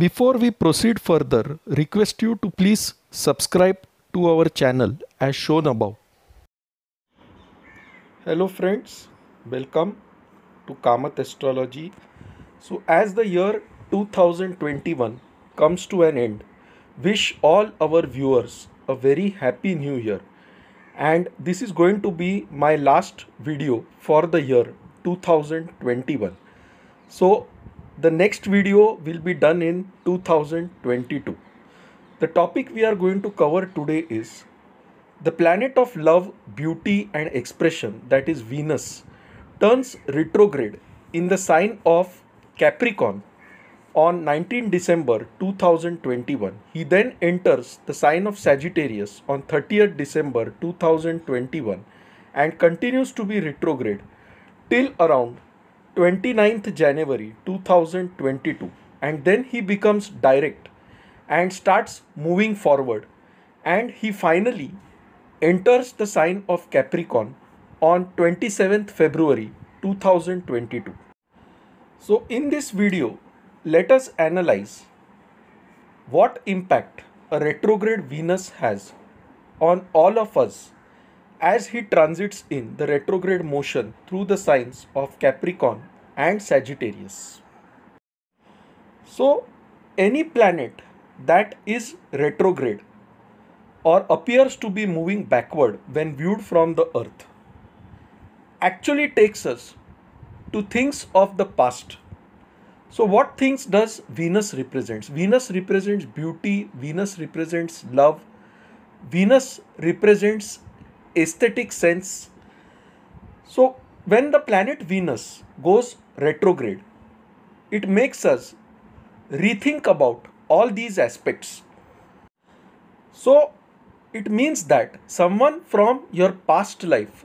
Before we proceed further, request you to please subscribe to our channel as shown above. Hello friends, welcome to Kamat Astrology. So as the year 2021 comes to an end, wish all our viewers a very happy new year. And this is going to be my last video for the year 2021. So the next video will be done in 2022. The topic we are going to cover today is the planet of love, beauty, and expression, that is Venus, turns retrograde in the sign of Capricorn on 19 December 2021. He then enters the sign of Sagittarius on 30th December 2021 and continues to be retrograde till around 29th January 2022 and then he becomes direct and starts moving forward and he finally enters the sign of Capricorn on 27th February 2022. So in this video let us analyze what impact a retrograde Venus has on all of us as he transits in the retrograde motion through the signs of Capricorn and Sagittarius. So, any planet that is retrograde or appears to be moving backward when viewed from the Earth actually takes us to things of the past. So, what things does Venus represents? Venus represents beauty, Venus represents love, Venus represents aesthetic sense. So, when the planet Venus goes retrograde, it makes us rethink about all these aspects. So, it means that someone from your past life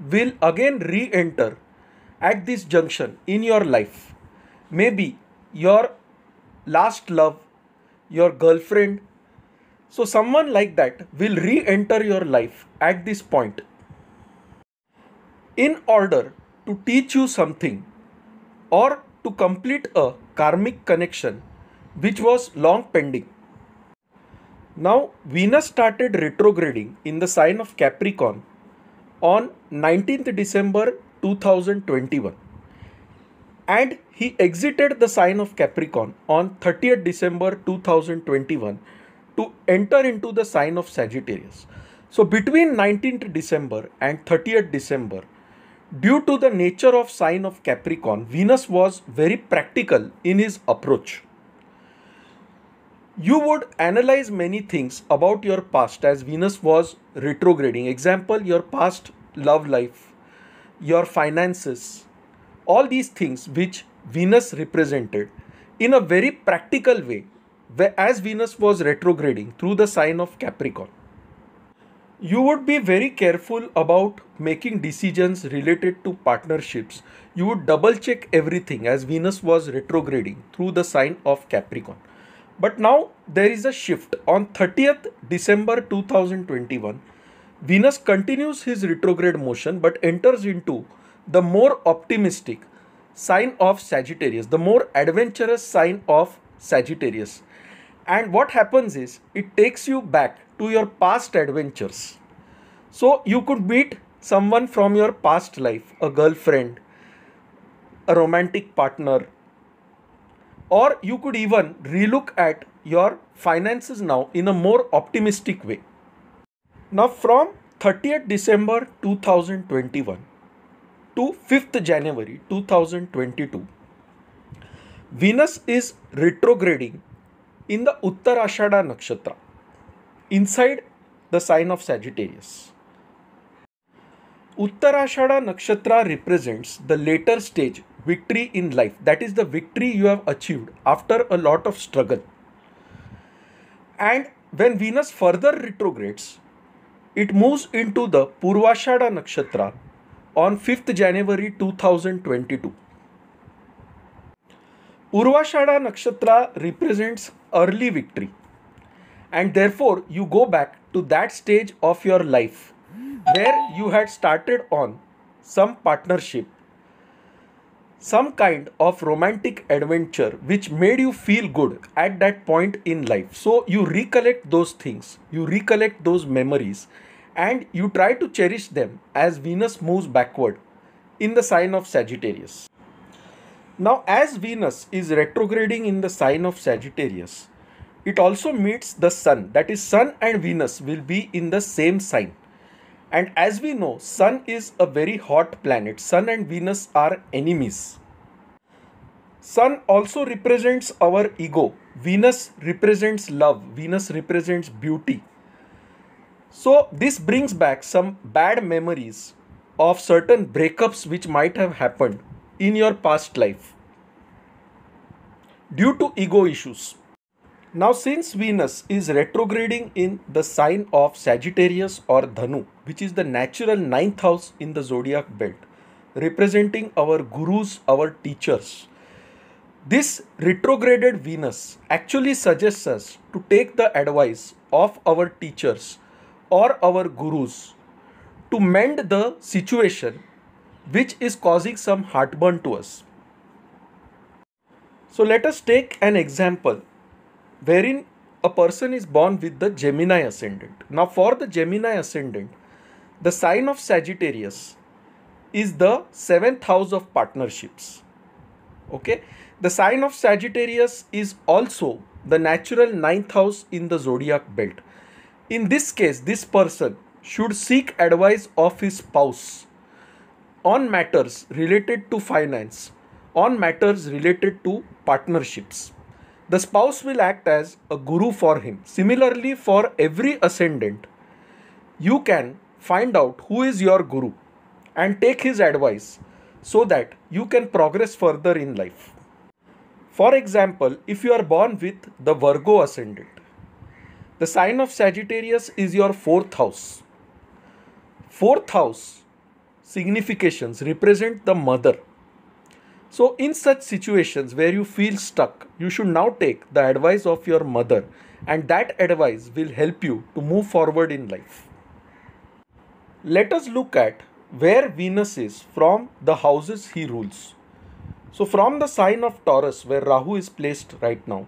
will again re enter at this junction in your life. Maybe your last love, your girlfriend, so, someone like that will re enter your life at this point in order to teach you something or to complete a karmic connection which was long pending. Now, Venus started retrograding in the sign of Capricorn on 19th December 2021 and he exited the sign of Capricorn on 30th December 2021 to enter into the sign of Sagittarius. So between 19th December and 30th December, due to the nature of sign of Capricorn, Venus was very practical in his approach. You would analyze many things about your past as Venus was retrograding. Example, your past love life, your finances, all these things which Venus represented in a very practical way as Venus was retrograding through the sign of Capricorn, you would be very careful about making decisions related to partnerships. You would double check everything as Venus was retrograding through the sign of Capricorn. But now there is a shift. On 30th December 2021, Venus continues his retrograde motion but enters into the more optimistic sign of Sagittarius, the more adventurous sign of Sagittarius and what happens is it takes you back to your past adventures. So you could meet someone from your past life, a girlfriend, a romantic partner, or you could even relook at your finances now in a more optimistic way. Now, from 30th December 2021 to 5th January 2022, Venus is retrograding in the Uttarashada Nakshatra inside the sign of Sagittarius. Uttarashada Nakshatra represents the later stage victory in life, that is, the victory you have achieved after a lot of struggle. And when Venus further retrogrades, it moves into the Purvashada Nakshatra on 5th January 2022. Urvashada Nakshatra represents early victory and therefore you go back to that stage of your life where you had started on some partnership some kind of romantic adventure which made you feel good at that point in life so you recollect those things you recollect those memories and you try to cherish them as venus moves backward in the sign of sagittarius now, as Venus is retrograding in the sign of Sagittarius, it also meets the Sun. That is, Sun and Venus will be in the same sign. And as we know, Sun is a very hot planet. Sun and Venus are enemies. Sun also represents our ego. Venus represents love. Venus represents beauty. So, this brings back some bad memories of certain breakups which might have happened in your past life due to ego issues. Now, since Venus is retrograding in the sign of Sagittarius or Dhanu, which is the natural ninth house in the zodiac belt, representing our gurus, our teachers, this retrograded Venus actually suggests us to take the advice of our teachers or our gurus to mend the situation which is causing some heartburn to us. So let us take an example wherein a person is born with the Gemini ascendant. Now, for the Gemini ascendant, the sign of Sagittarius is the seventh house of partnerships. Okay, the sign of Sagittarius is also the natural ninth house in the zodiac belt. In this case, this person should seek advice of his spouse on matters related to finance, on matters related to partnerships. The spouse will act as a guru for him. Similarly, for every ascendant, you can find out who is your guru and take his advice so that you can progress further in life. For example, if you are born with the Virgo ascendant, the sign of Sagittarius is your fourth house. Fourth house significations represent the mother. So, in such situations where you feel stuck, you should now take the advice of your mother, and that advice will help you to move forward in life. Let us look at where Venus is from the houses he rules. So, from the sign of Taurus, where Rahu is placed right now,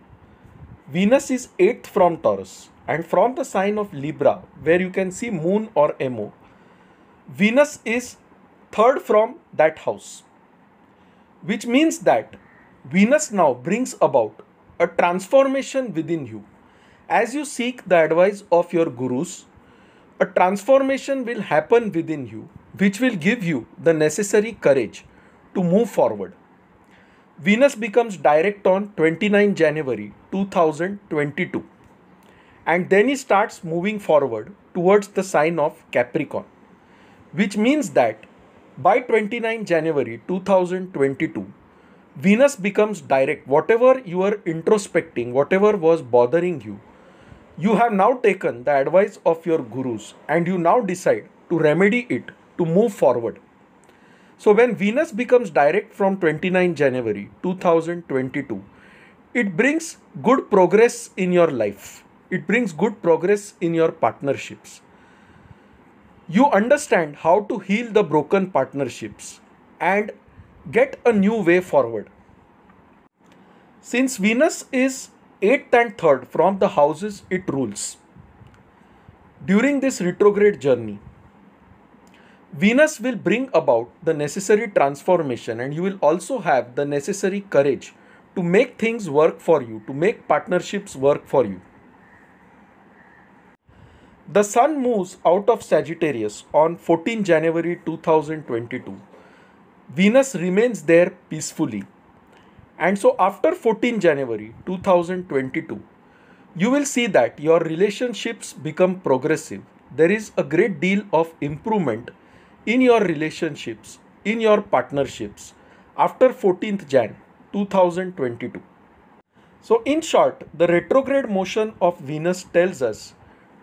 Venus is 8th from Taurus, and from the sign of Libra, where you can see Moon or Mo, Venus is third from that house. Which means that Venus now brings about a transformation within you. As you seek the advice of your gurus, a transformation will happen within you, which will give you the necessary courage to move forward. Venus becomes direct on 29 January 2022 and then he starts moving forward towards the sign of Capricorn, which means that by 29 January 2022, Venus becomes direct. Whatever you are introspecting, whatever was bothering you, you have now taken the advice of your gurus and you now decide to remedy it, to move forward. So, when Venus becomes direct from 29 January 2022, it brings good progress in your life, it brings good progress in your partnerships you understand how to heal the broken partnerships and get a new way forward. Since Venus is 8th and 3rd from the houses it rules, during this retrograde journey, Venus will bring about the necessary transformation and you will also have the necessary courage to make things work for you, to make partnerships work for you. The Sun moves out of Sagittarius on 14 January 2022. Venus remains there peacefully. And so, after 14 January 2022, you will see that your relationships become progressive. There is a great deal of improvement in your relationships, in your partnerships after 14th Jan 2022. So, in short, the retrograde motion of Venus tells us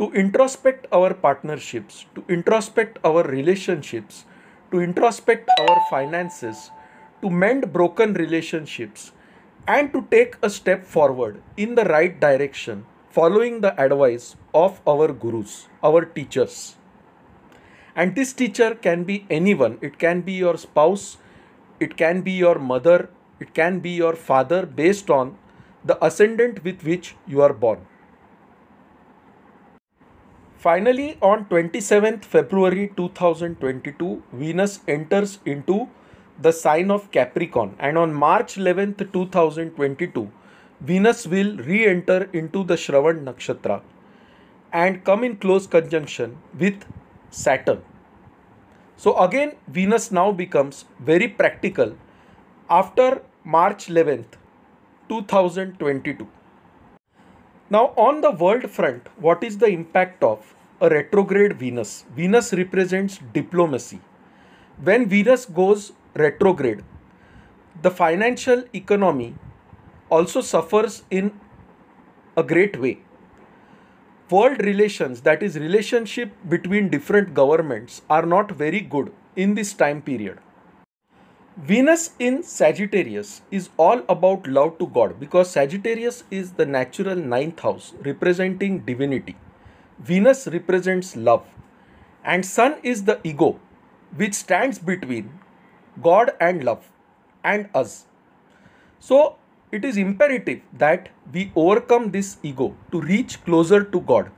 to introspect our partnerships, to introspect our relationships, to introspect our finances, to mend broken relationships, and to take a step forward in the right direction, following the advice of our gurus, our teachers. And this teacher can be anyone, it can be your spouse, it can be your mother, it can be your father, based on the ascendant with which you are born. Finally, on 27th February 2022, Venus enters into the sign of Capricorn, and on March 11th 2022, Venus will re enter into the Shravan Nakshatra and come in close conjunction with Saturn. So, again, Venus now becomes very practical after March 11th 2022. Now, on the world front, what is the impact of a retrograde Venus? Venus represents diplomacy. When Venus goes retrograde, the financial economy also suffers in a great way. World relations, that is, relationship between different governments, are not very good in this time period. Venus in Sagittarius is all about love to God because Sagittarius is the natural ninth house representing divinity. Venus represents love, and Sun is the ego which stands between God and love and us. So it is imperative that we overcome this ego to reach closer to God,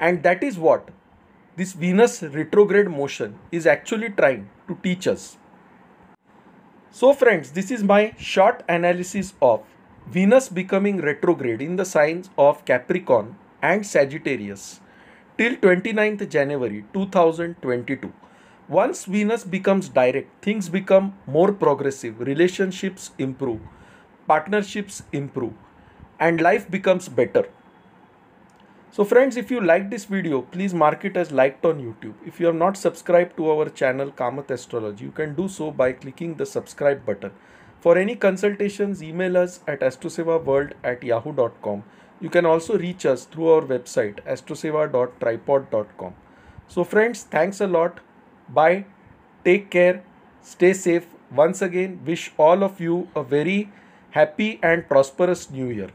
and that is what this Venus retrograde motion is actually trying to teach us. So friends, this is my short analysis of Venus becoming retrograde in the signs of Capricorn and Sagittarius till 29th January 2022. Once Venus becomes direct, things become more progressive, relationships improve, partnerships improve, and life becomes better. So friends, if you like this video, please mark it as liked on YouTube. If you have not subscribed to our channel Kamath Astrology, you can do so by clicking the subscribe button. For any consultations, email us at astrosevaworld at yahoo.com. You can also reach us through our website astroseva.tripod.com. So friends, thanks a lot. Bye. Take care. Stay safe. Once again, wish all of you a very happy and prosperous new year.